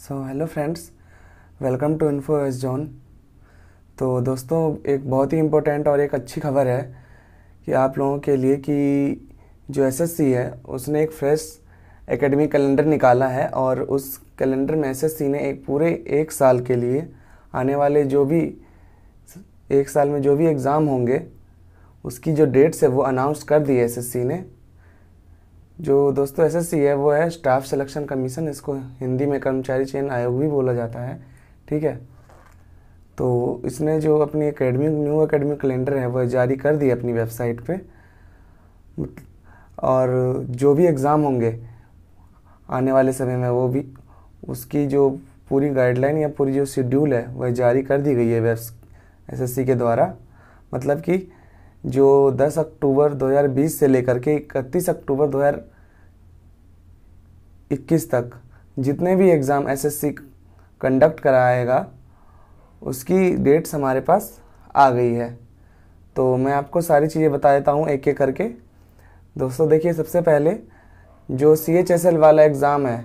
so hello friends welcome to Info S Zone तो दोस्तों एक बहुत ही इम्पोर्टेंट और एक अच्छी खबर है कि आप लोगों के लिए कि जो एसएससी है उसने एक फ्रेश एकेडमिक कैलेंडर निकाला है और उस कैलेंडर में एसएससी ने एक पूरे एक साल के लिए आने वाले जो भी एक साल में जो भी एग्ज़ाम होंगे उसकी जो डेट्स है वो अनाउंस कर दी है सी ने जो दोस्तों एसएससी है वो है स्टाफ सिलेक्शन कमीशन इसको हिंदी में कर्मचारी चयन आयोग भी बोला जाता है ठीक है तो इसने जो अपनी अकेडमिक न्यू अकेडमिक कैलेंडर है वह जारी कर दी अपनी वेबसाइट पे और जो भी एग्ज़ाम होंगे आने वाले समय में वो भी उसकी जो पूरी गाइडलाइन या पूरी जो शेड्यूल है वह जारी कर दी गई है वेब एस के द्वारा मतलब कि जो 10 अक्टूबर 2020 से लेकर के 31 अक्टूबर 2021 तक जितने भी एग्ज़ाम एसएससी कंडक्ट कराएगा उसकी डेट्स हमारे पास आ गई है तो मैं आपको सारी चीज़ें बता देता हूँ एक एक करके दोस्तों देखिए सबसे पहले जो सी एच एस एल वाला एग्ज़ाम है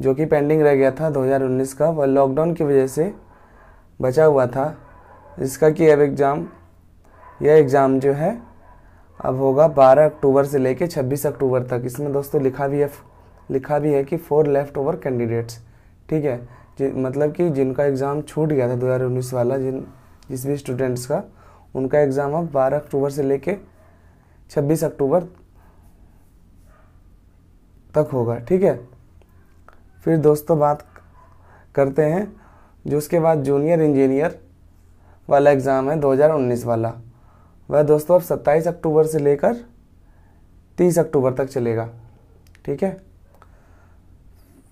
जो कि पेंडिंग रह गया था 2019 का वह लॉकडाउन की वजह से बचा हुआ था जिसका कि अब एग्ज़ाम यह एग्ज़ाम जो है अब होगा 12 अक्टूबर से लेके 26 अक्टूबर तक इसमें दोस्तों लिखा भी है लिखा भी है कि फोर लेफ्ट ओवर कैंडिडेट्स ठीक है मतलब कि जिनका एग्ज़ाम छूट गया था 2019 वाला जिन जिस भी स्टूडेंट्स का उनका एग्ज़ाम अब 12 अक्टूबर से लेके 26 अक्टूबर तक होगा ठीक है फिर दोस्तों बात करते हैं जो उसके बाद जूनियर इंजीनियर वाला एग्ज़ाम है 2019 वाला वह दोस्तों अब 27 अक्टूबर से लेकर 30 अक्टूबर तक चलेगा ठीक है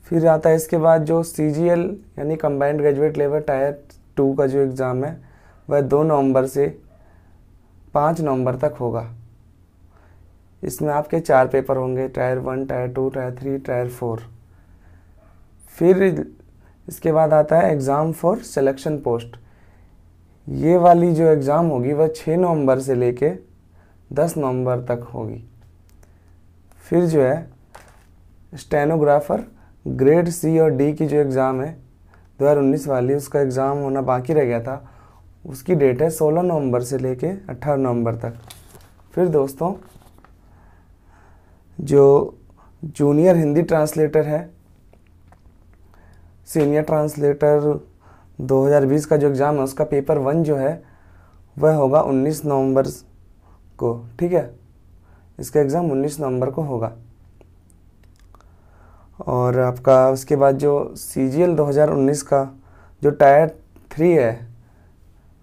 फिर आता है इसके बाद जो सी यानी combined graduate level tier two का जो एग्ज़ाम है वह दो नवंबर से पाँच नवंबर तक होगा इसमें आपके चार पेपर होंगे tier one tier two tier three tier four फिर इसके बाद आता है एग्ज़ाम फॉर सेलेक्शन पोस्ट ये वाली जो एग्ज़ाम होगी वह 6 नवंबर से लेके 10 नवंबर तक होगी फिर जो है स्टेनोग्राफर ग्रेड सी और डी की जो एग्ज़ाम है 2019 वाली उसका एग्ज़ाम होना बाकी रह गया था उसकी डेट है 16 नवंबर से लेके 18 नवंबर तक फिर दोस्तों जो जूनियर हिंदी ट्रांसलेटर है सीनियर ट्रांसलेटर 2020 का जो एग्ज़ाम है उसका पेपर वन जो है वह होगा 19 नवंबर को ठीक है इसका एग्ज़ाम 19 नवंबर को होगा और आपका उसके बाद जो सी जी एल 2019 का जो टायर थ्री है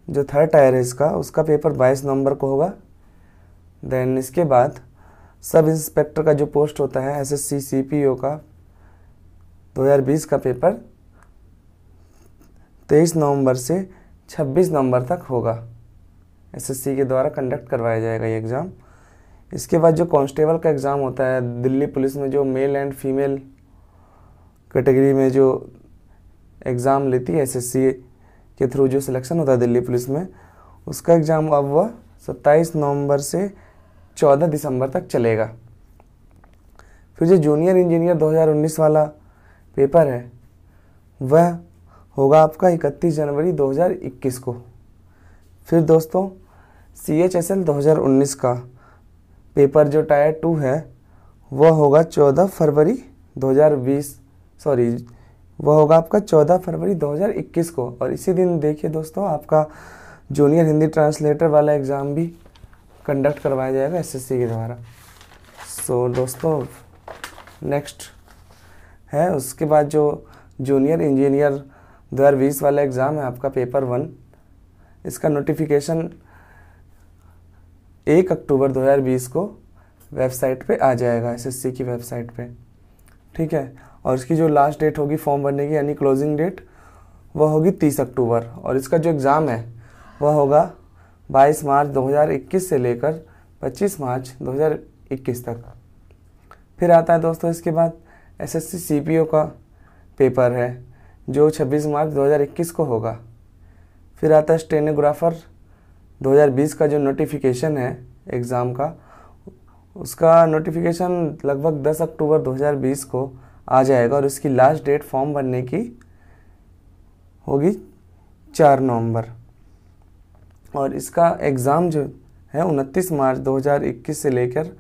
जो थर्ड टायर है इसका उसका पेपर 22 नवंबर को होगा देन इसके बाद सब इंस्पेक्टर का जो पोस्ट होता है एसएससी सीपीओ का 2020 का पेपर तेईस नवंबर से छब्बीस नवंबर तक होगा एसएससी के द्वारा कंडक्ट करवाया जाएगा ये एग्ज़ाम इसके बाद जो कांस्टेबल का एग्ज़ाम होता है दिल्ली पुलिस में जो मेल एंड फीमेल कैटेगरी में जो एग्ज़ाम लेती है एस के थ्रू जो सिलेक्शन होता है दिल्ली पुलिस में उसका एग्ज़ाम अब वह सत्ताईस नवंबर से चौदह दिसंबर तक चलेगा फिर जो जूनियर इंजीनियर 2019 वाला पेपर है वह होगा आपका 31 जनवरी 2021 को फिर दोस्तों सी एच एस एल 2019 का पेपर जो टायर टू है वह होगा 14 फरवरी 2020 सॉरी वह होगा आपका 14 फरवरी 2021 को और इसी दिन देखिए दोस्तों आपका जूनियर हिंदी ट्रांसलेटर वाला एग्ज़ाम भी कंडक्ट करवाया जाएगा एसएससी के द्वारा सो so, दोस्तों नेक्स्ट है उसके बाद जो जूनियर इंजीनियर 2020 वाला एग्ज़ाम है आपका पेपर वन इसका नोटिफिकेशन एक अक्टूबर 2020 को वेबसाइट पे आ जाएगा एसएससी की वेबसाइट पे ठीक है और इसकी जो लास्ट डेट होगी फॉर्म भरने की यानी क्लोजिंग डेट वह होगी 30 अक्टूबर और इसका जो एग्ज़ाम है वह होगा 22 मार्च 2021 से लेकर 25 मार्च 2021 तक फिर आता है दोस्तों इसके बाद एसएससी सीपीओ का पेपर है जो 26 मार्च 2021 को होगा फिर आता है स्टेनोग्राफर 2020 का जो नोटिफिकेशन है एग्ज़ाम का उसका नोटिफिकेशन लगभग 10 अक्टूबर 2020 को आ जाएगा और उसकी लास्ट डेट फॉर्म भरने की होगी 4 नवंबर और इसका एग्ज़ाम जो है 29 मार्च 2021 से लेकर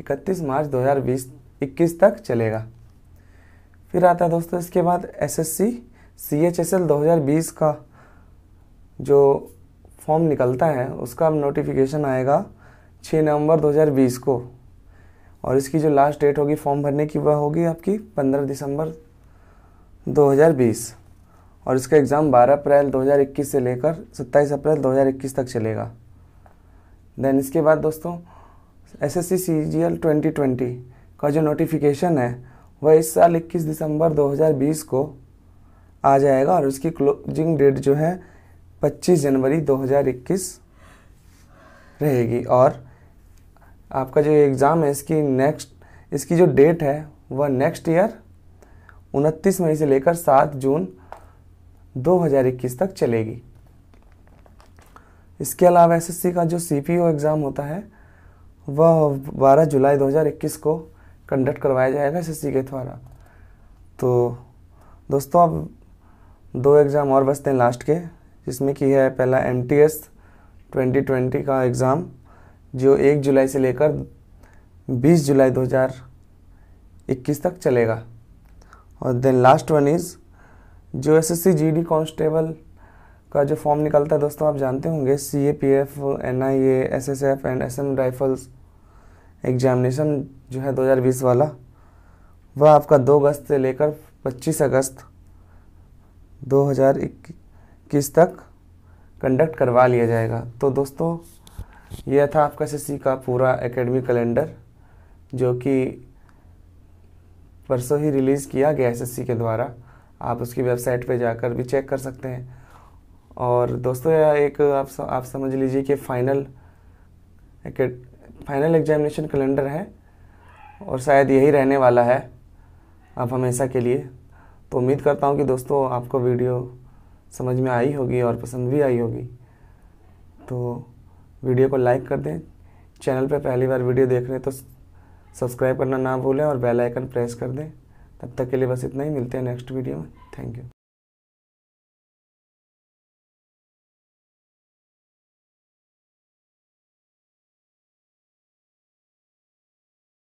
31 मार्च 2020 21 तक चलेगा फिर आता है दोस्तों इसके बाद SSC C H S L दो हज़ार बीस का जो फॉर्म निकलता है उसका अब नोटिफिकेशन आएगा छः नवंबर 2020 को और इसकी जो लास्ट डेट होगी फॉर्म भरने की वह होगी आपकी पंद्रह दिसंबर 2020 और इसका एग्ज़ाम 12 अप्रैल 2021 से लेकर 27 अप्रैल 2021 तक चलेगा देन इसके बाद दोस्तों S S C C G L twenty twenty का जो नोटिफिकेशन है वह इस साल 21 दिसंबर 2020 को आ जाएगा और उसकी क्लोजिंग डेट जो है 25 जनवरी 2021 रहेगी और आपका जो एग्ज़ाम है इसकी नेक्स्ट इसकी जो डेट है वह नेक्स्ट ईयर उनतीस मई से लेकर सात जून 2021 तक चलेगी इसके अलावा एसएससी का जो सीपीओ एग्ज़ाम होता है वह 12 जुलाई 2021 को कंडक्ट करवाया जाएगा एसएससी के द्वारा तो दोस्तों अब दो एग्ज़ाम और बचते हैं लास्ट के जिसमें कि है पहला M T S twenty twenty का एग्ज़ाम जो एक जुलाई से लेकर बीस जुलाई दो हज़ार इक्कीस तक चलेगा और देन लास्ट वन इज़ जो S S C G D constable का जो फॉर्म निकलता है दोस्तों आप जानते होंगे C A P F N I A S S F and Assam rifles examination जो है 2020 वाला वह आपका 2 अगस्त से लेकर 25 अगस्त 2021 तक कंडक्ट करवा लिया जाएगा तो दोस्तों यह था आपका एस का पूरा एकेडमी कैलेंडर जो कि परसों ही रिलीज़ किया गया एस के द्वारा आप उसकी वेबसाइट पे जाकर भी चेक कर सकते हैं और दोस्तों यह एक आप आप समझ लीजिए कि फाइनल फाइनल एग्जामिनेशन कैलेंडर है और शायद यही रहने वाला है अब हमेशा के लिए तो उम्मीद करता हूँ कि दोस्तों आपको वीडियो समझ में आई होगी और पसंद भी आई होगी तो वीडियो को लाइक कर दें चैनल पर पहली बार वीडियो देख रहे हैं तो सब्सक्राइब करना ना भूलें और बेल आइकन प्रेस कर दें तब तक के लिए बस इतना ही मिलते हैं नेक्स्ट वीडियो में थैंक यू